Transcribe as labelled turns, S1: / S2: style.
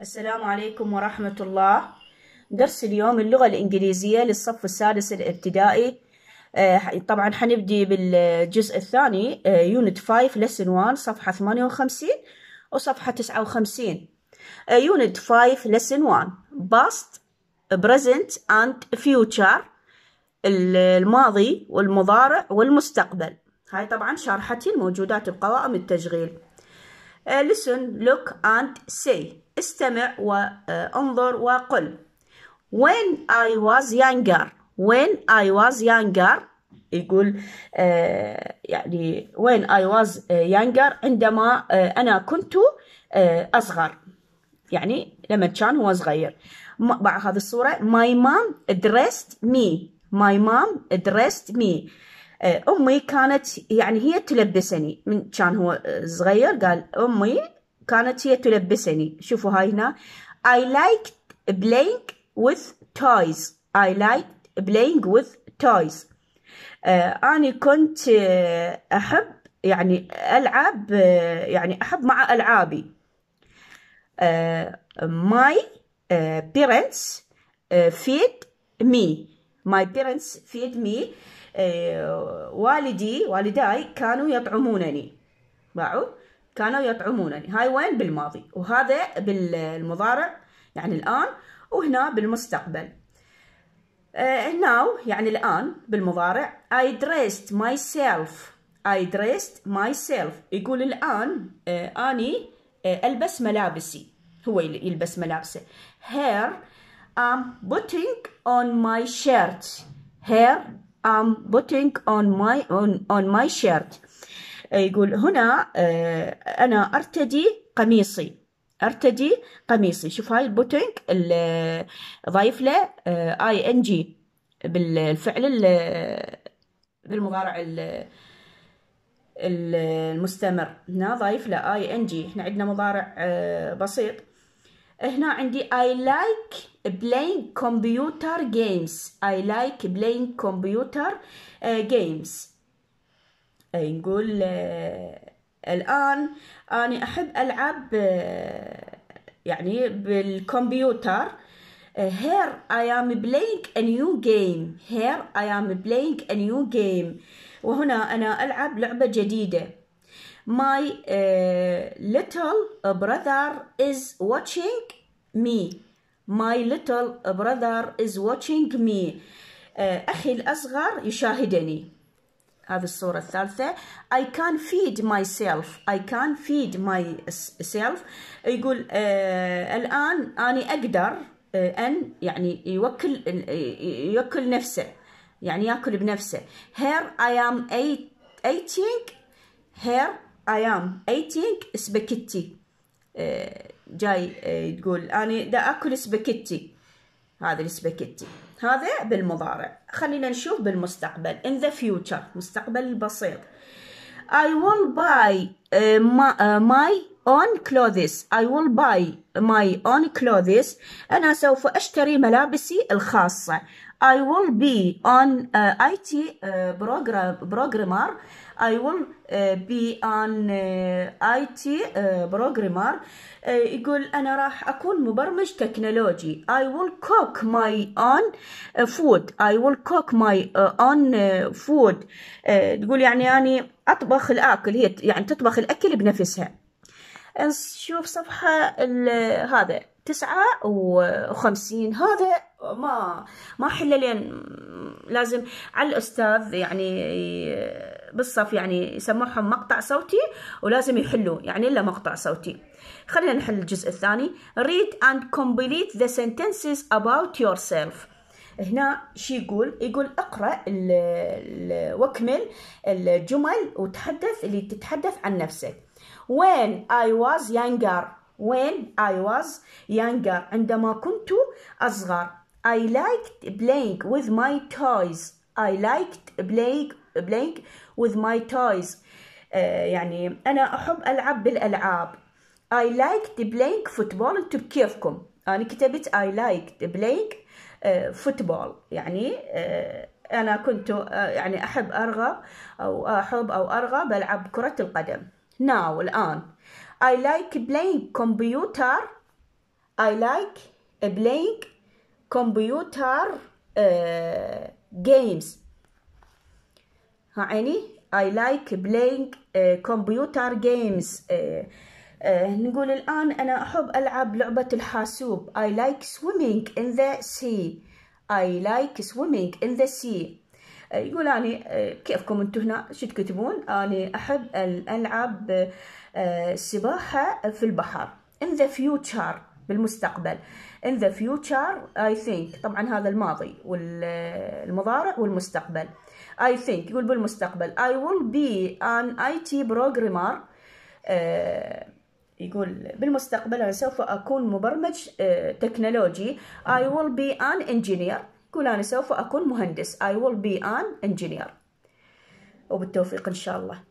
S1: السلام عليكم ورحمة الله درس اليوم اللغة الإنجليزية للصف السادس الابتدائي آه، طبعا حنبدي بالجزء الثاني يونت 5 لسن 1 صفحة 58 وصفحة 59 يونت 5 لسن 1 باست present and future الماضي والمضارع والمستقبل هاي طبعا شرحتي الموجودات بقوائم التشغيل آه، listen look and say استمع وانظر آه، وقل when I was younger when I was younger يقول آه، يعني when I was آه، younger عندما أنا كنت أصغر يعني لما كان هو صغير مع هذه الصورة my mom dressed me my mom dressed me أمي كانت يعني هي تلبسني من كان هو صغير قال أمي كانت هي تلبسني شوفوا هاي هنا I liked playing with toys I liked playing with toys آه أنا كنت آه، أحب يعني ألعب آه، يعني أحب مع ألعابي آه my آه، parents feed me my parents feed me آه والدي والداي كانوا يطعمونني باعوا كانوا يطعمونني هاي وين بالماضي وهذا بالمضارع يعني الآن وهنا بالمستقبل uh, آه، now يعني الآن بالمضارع I dressed myself I dressed myself يقول الآن uh, أني uh, ألبس ملابسي هو يلبس ملابسه hair I'm putting on my shirt hair I'm putting on my on, on my shirt آه، يقول هنا آه، أنا أرتدي قميصي أرتدي قميصي شوف هاي البوتينج آه، ضايف له آي إن جي بالفعل بالمضارع المستمر هنا ضايف له اي ان جي احنا عندنا مضارع بسيط هنا عندي I like playing computer games I like playing computer games نقول الآن أنا أحب ألعب يعني بالكمبيوتر here I am playing a new game here I am playing a new game وهنا أنا ألعب لعبة جديدة my uh, little brother is watching me my little brother is watching me uh, أخي الأصغر يشاهدني هذه الصورة الثالثة I can feed myself I can feed myself يقول آه الآن أني أقدر آه أن يعني يوكل يوكل نفسه يعني ياكل بنفسه here I am eating here I am eating سباكيتي آه جاي آه تقول أنا دا أكل سباكيتي هذا السباكيتي هذا بالمضارع خلينا نشوف بالمستقبل in the future مستقبل البسيط I will buy uh, uh, my own clothes I will buy my own clothes أنا سوف أشتري ملابسي الخاصة I will be on uh, IT uh, program, programmer. I will uh, be on uh, IT uh, programmer. Uh, يقول أنا راح أكون مبرمج تكنولوجي. I will cook my own food. I will cook my own food. Uh, تقول يعني يعني أطبخ الأكل هي يعني تطبخ الأكل بنفسها. نشوف صفحة هذا تسعة وخمسين هذا ما ما حل لين لازم على الاستاذ يعني بالصف يعني يسمعهم مقطع صوتي ولازم يحلوا يعني الا مقطع صوتي خلينا نحل الجزء الثاني read and complete the sentences about yourself هنا شي يقول يقول اقرا واكمل الجمل وتحدث اللي تتحدث عن نفسك when I was younger when I was younger عندما كنت أصغر I liked blank with my toys I liked blank blank with my toys uh, يعني أنا أحب ألعب بالألعاب I liked blank football أنتم بكيفكم أنا كتبت I liked blank uh, football يعني uh, أنا كنت يعني أحب أرغب أو أحب أو أرغب ألعب كرة القدم now الآن I like blank computer I like playing كمبيوتر جيمز هاني اي لايك بلاينج كمبيوتر جيمز نقول الان انا احب العب لعبه الحاسوب I like swimming in the sea I like swimming in the sea uh، يقول أنا uh، كيفكم أنتم هنا شو تكتبون أنا أحب ألعب السباحة uh، في البحر in the future بالمستقبل in the future I think طبعا هذا الماضي والمضارع والمستقبل I think يقول بالمستقبل I will be an IT programmer آه، يقول بالمستقبل أنا سوف أكون مبرمج تكنولوجي آه، I will be an engineer يقول أنا سوف أكون مهندس I will be an engineer وبالتوفيق إن شاء الله